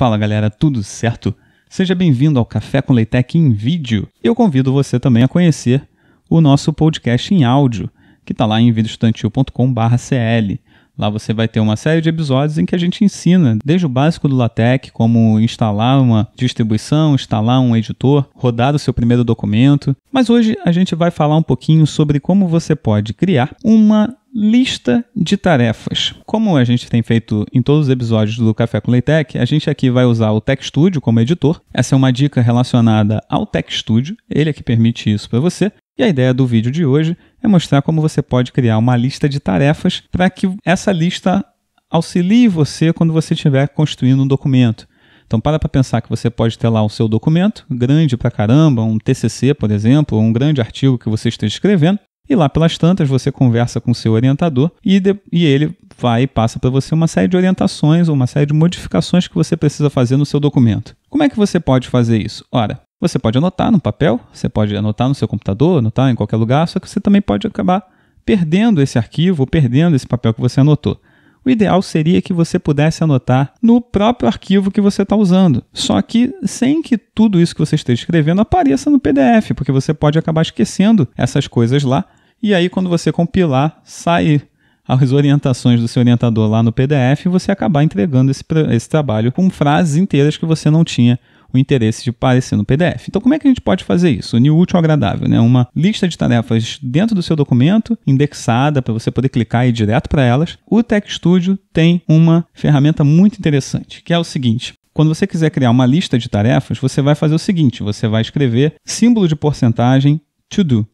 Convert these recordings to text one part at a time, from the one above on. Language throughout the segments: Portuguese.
Fala galera, tudo certo? Seja bem-vindo ao Café com Leitec em vídeo. Eu convido você também a conhecer o nosso podcast em áudio, que está lá em videoestudantil.com/cl. Lá você vai ter uma série de episódios em que a gente ensina desde o básico do LaTeX, como instalar uma distribuição, instalar um editor, rodar o seu primeiro documento. Mas hoje a gente vai falar um pouquinho sobre como você pode criar uma lista de tarefas. Como a gente tem feito em todos os episódios do Café com Leitec, a gente aqui vai usar o Tech Studio como editor. Essa é uma dica relacionada ao Tech Studio, ele é que permite isso para você. E a ideia do vídeo de hoje é mostrar como você pode criar uma lista de tarefas para que essa lista auxilie você quando você estiver construindo um documento. Então para para pensar que você pode ter lá o seu documento, grande para caramba, um TCC, por exemplo, um grande artigo que você está escrevendo, e lá pelas tantas você conversa com seu orientador e, de, e ele vai e passa para você uma série de orientações ou uma série de modificações que você precisa fazer no seu documento. Como é que você pode fazer isso? Ora, você pode anotar no papel, você pode anotar no seu computador, anotar em qualquer lugar, só que você também pode acabar perdendo esse arquivo, ou perdendo esse papel que você anotou. O ideal seria que você pudesse anotar no próprio arquivo que você está usando, só que sem que tudo isso que você esteja escrevendo apareça no PDF, porque você pode acabar esquecendo essas coisas lá e aí, quando você compilar, sai as orientações do seu orientador lá no PDF e você acabar entregando esse, esse trabalho com frases inteiras que você não tinha o interesse de aparecer no PDF. Então, como é que a gente pode fazer isso? Unir útil agradável, né? Uma lista de tarefas dentro do seu documento, indexada, para você poder clicar e ir direto para elas. O Tech Studio tem uma ferramenta muito interessante, que é o seguinte. Quando você quiser criar uma lista de tarefas, você vai fazer o seguinte: você vai escrever símbolo de porcentagem to do.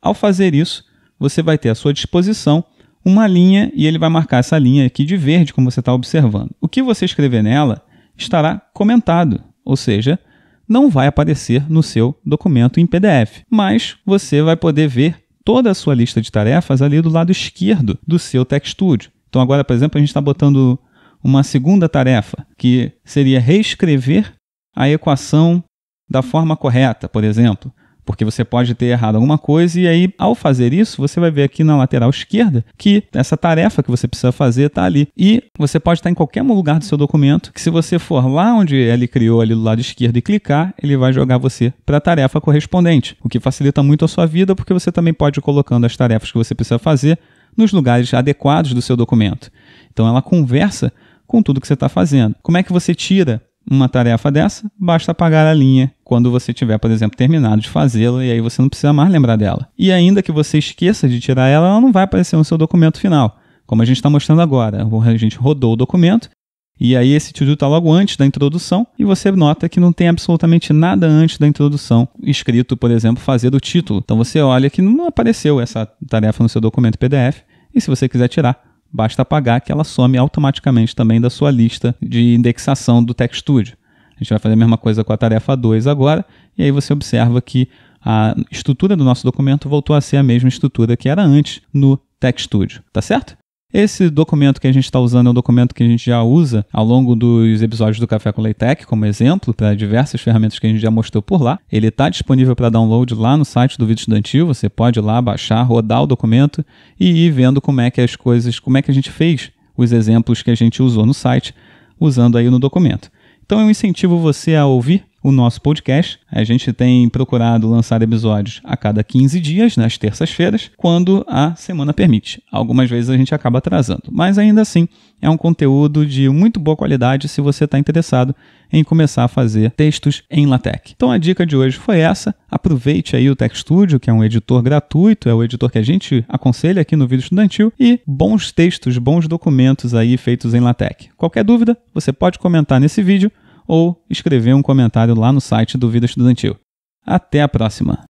Ao fazer isso, você vai ter à sua disposição uma linha e ele vai marcar essa linha aqui de verde, como você está observando. O que você escrever nela estará comentado, ou seja, não vai aparecer no seu documento em PDF, mas você vai poder ver toda a sua lista de tarefas ali do lado esquerdo do seu TechStudio. Então agora, por exemplo, a gente está botando uma segunda tarefa, que seria reescrever a equação da forma correta, por exemplo porque você pode ter errado alguma coisa e aí ao fazer isso você vai ver aqui na lateral esquerda que essa tarefa que você precisa fazer está ali e você pode estar em qualquer lugar do seu documento que se você for lá onde ele criou ali do lado esquerdo e clicar ele vai jogar você para a tarefa correspondente o que facilita muito a sua vida porque você também pode ir colocando as tarefas que você precisa fazer nos lugares adequados do seu documento então ela conversa com tudo que você está fazendo como é que você tira uma tarefa dessa, basta apagar a linha quando você tiver, por exemplo, terminado de fazê-la e aí você não precisa mais lembrar dela. E ainda que você esqueça de tirar ela, ela não vai aparecer no seu documento final, como a gente está mostrando agora. A gente rodou o documento e aí esse to-do está logo antes da introdução e você nota que não tem absolutamente nada antes da introdução escrito, por exemplo, fazer do título. Então você olha que não apareceu essa tarefa no seu documento PDF e se você quiser tirar, basta apagar que ela some automaticamente também da sua lista de indexação do TechStudio. A gente vai fazer a mesma coisa com a tarefa 2 agora, e aí você observa que a estrutura do nosso documento voltou a ser a mesma estrutura que era antes no TechStudio, tá certo? Esse documento que a gente está usando é um documento que a gente já usa ao longo dos episódios do Café com Leitec, como exemplo, para diversas ferramentas que a gente já mostrou por lá. Ele está disponível para download lá no site do Vídeo Estudantil. Você pode ir lá baixar, rodar o documento e ir vendo como é que as coisas, como é que a gente fez os exemplos que a gente usou no site, usando aí no documento. Então eu incentivo você a ouvir o nosso podcast. A gente tem procurado lançar episódios a cada 15 dias, nas terças-feiras, quando a semana permite. Algumas vezes a gente acaba atrasando, mas ainda assim é um conteúdo de muito boa qualidade se você está interessado em começar a fazer textos em LaTeX. Então a dica de hoje foi essa. Aproveite aí o Tech Studio, que é um editor gratuito, é o editor que a gente aconselha aqui no vídeo estudantil, e bons textos, bons documentos aí feitos em LaTeX. Qualquer dúvida, você pode comentar nesse vídeo ou escrever um comentário lá no site do Vida Estudantil. Até a próxima!